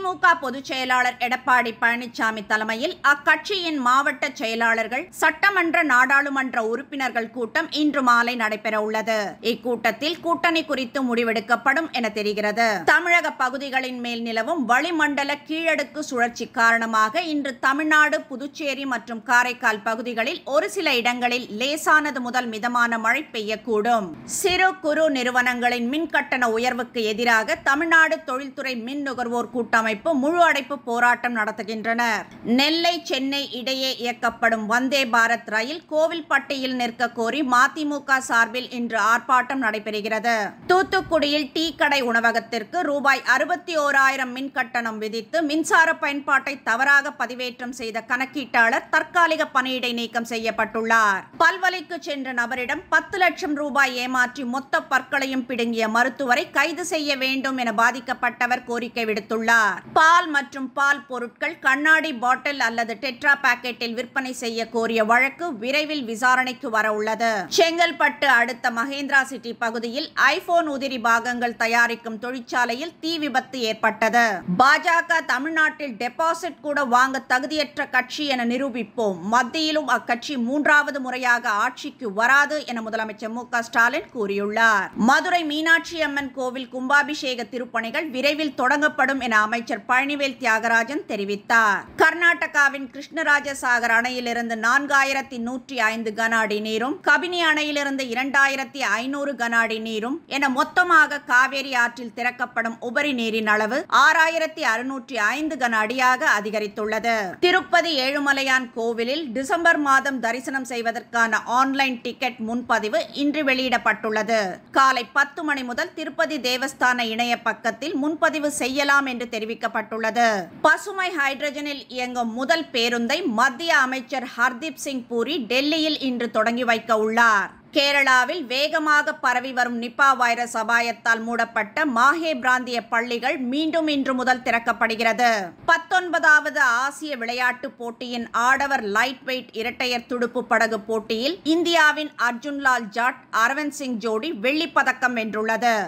அதிமுக பொதுச் செயலாளர் எடப்பாடி பழனிசாமி தலைமையில் அக்கட்சியின் மாவட்ட செயலாளர்கள் சட்டமன்ற நாடாளுமன்ற உறுப்பினர்கள் கூட்டம் இன்று மாலை நடைபெற உள்ளது இக்கூட்டத்தில் கூட்டணி குறித்து முடிவெடுக்கப்படும் என தெரிகிறது தமிழக பகுதிகளின் மேல் நிலவும் வளிமண்டல கீழடுக்கு சுழற்சி காரணமாக இன்று தமிழ்நாடு புதுச்சேரி மற்றும் காரைக்கால் பகுதிகளில் ஒரு சில இடங்களில் லேசானது முதல் மிதமான மழை பெய்யக்கூடும் சிறு குறு நிறுவனங்களின் மின்கட்டண உயர்வுக்கு எதிராக தமிழ்நாடு தொழில்துறை மின் நுகர்வோர் கூட்டமை அமைப்பு முழு அடைப்பு போராட்டம் நடத்துகின்றனர் நெல்லை சென்னை இடையே இயக்கப்படும் வந்தே பாரத் ரயில் கோவில்பட்டியில் நிற்க கோரி மதிமுக சார்பில் இன்று ஆர்ப்பாட்டம் நடைபெறுகிறது தூத்துக்குடியில் டீ கடை உணவகத்திற்கு ரூபாய் அறுபத்தி ஓராயிரம் மின் கட்டணம் விதித்து மின்சார பயன்பாட்டை தவறாக பதிவேற்றம் செய்த கணக்கீட்டாளர் தற்காலிக பணியிடை நீக்கம் செய்யப்பட்டுள்ளார் பல்வலைக்கு சென்ற நபரிடம் பத்து லட்சம் ரூபாய் ஏமாற்றி மொத்த பற்களையும் பிடுங்கிய மருத்துவரை கைது செய்ய வேண்டும் என பாதிக்கப்பட்டவர் கோரிக்கை விடுத்துள்ளார் கூறியுள்ளார் பால் மற்றும் பால் பொருட்கள் கண்ணாடி பாட்டில் அல்லது டெட்ரா பாக்கெட்டில் விற்பனை செய்ய கோரிய வழக்கு விரைவில் விசாரணைக்கு வர உள்ளது செங்கல்பட்டு அடுத்த மகேந்திரா சிட்டி பகுதியில் ஐபோன் உதிரி பாகங்கள் தயாரிக்கும் தொழிற்சாலையில் தீ விபத்து ஏற்பட்டது பாஜக தமிழ்நாட்டில் டெபாசிட் கூட வாங்க தகுதியற்ற கட்சி என நிரூபிப்போம் மத்தியிலும் அக்கட்சி மூன்றாவது முறையாக ஆட்சிக்கு வராது என முதலமைச்சர் மு ஸ்டாலின் கூறியுள்ளார் மதுரை மீனாட்சி அம்மன் கோவில் கும்பாபிஷேக திருப்பணிகள் விரைவில் தொடங்கப்படும் என அமைச்சர் அமைச்சர் பழனிவேல் தியாகராஜன் தெரிவித்தார் கர்நாடகாவின் கிருஷ்ணராஜசாகர் அணையிலிருந்து நான்காயிரத்தி நூற்றி ஐந்து கன அடி நீரும் கபினி அணையிலிருந்து இரண்டாயிரத்தி ஐநூறு கன அடி நீரும் என மொத்தமாக காவேரி ஆற்றில் திறக்கப்படும் உபரி நீரின் அளவு ஆறாயிரத்தி அறுநூற்றி ஐந்து கன அடியாக அதிகரித்துள்ளது திருப்பதி ஏழுமலையான் கோவிலில் டிசம்பர் மாதம் தரிசனம் செய்வதற்கான ஆன்லைன் டிக்கெட் முன்பதிவு இன்று வெளியிடப்பட்டுள்ளது காலை பத்து மணி முதல் திருப்பதி தேவஸ்தான இணைய பக்கத்தில் முன்பதிவு செய்யலாம் என்று தெரிவிக்க அறிவிக்கப்பட்டுள்ளது பசுமை ஹைட்ரஜனில் இயங்கும் முதல் பேருந்தை மத்திய அமைச்சர் ஹர்தீப் சிங் பூரி டெல்லியில் இன்று தொடங்கி வைக்க உள்ளார் கேரளாவில் வேகமாக பரவி வரும் நிப்பா வைரஸ் அபாயத்தால் மூடப்பட்ட மாஹே பிராந்திய பள்ளிகள் மீண்டும் இன்று முதல் திறக்கப்படுகிறது பத்தொன்பதாவது ஆசிய விளையாட்டுப் போட்டியின் ஆடவர் லைட் வெயிட் இரட்டையர் துடுப்பு படகு போட்டியில் இந்தியாவின் அர்ஜுன்லால் ஜாட் அரவிந்த் சிங் ஜோடி வெள்ளிப்பதக்கம் வென்றுள்ளது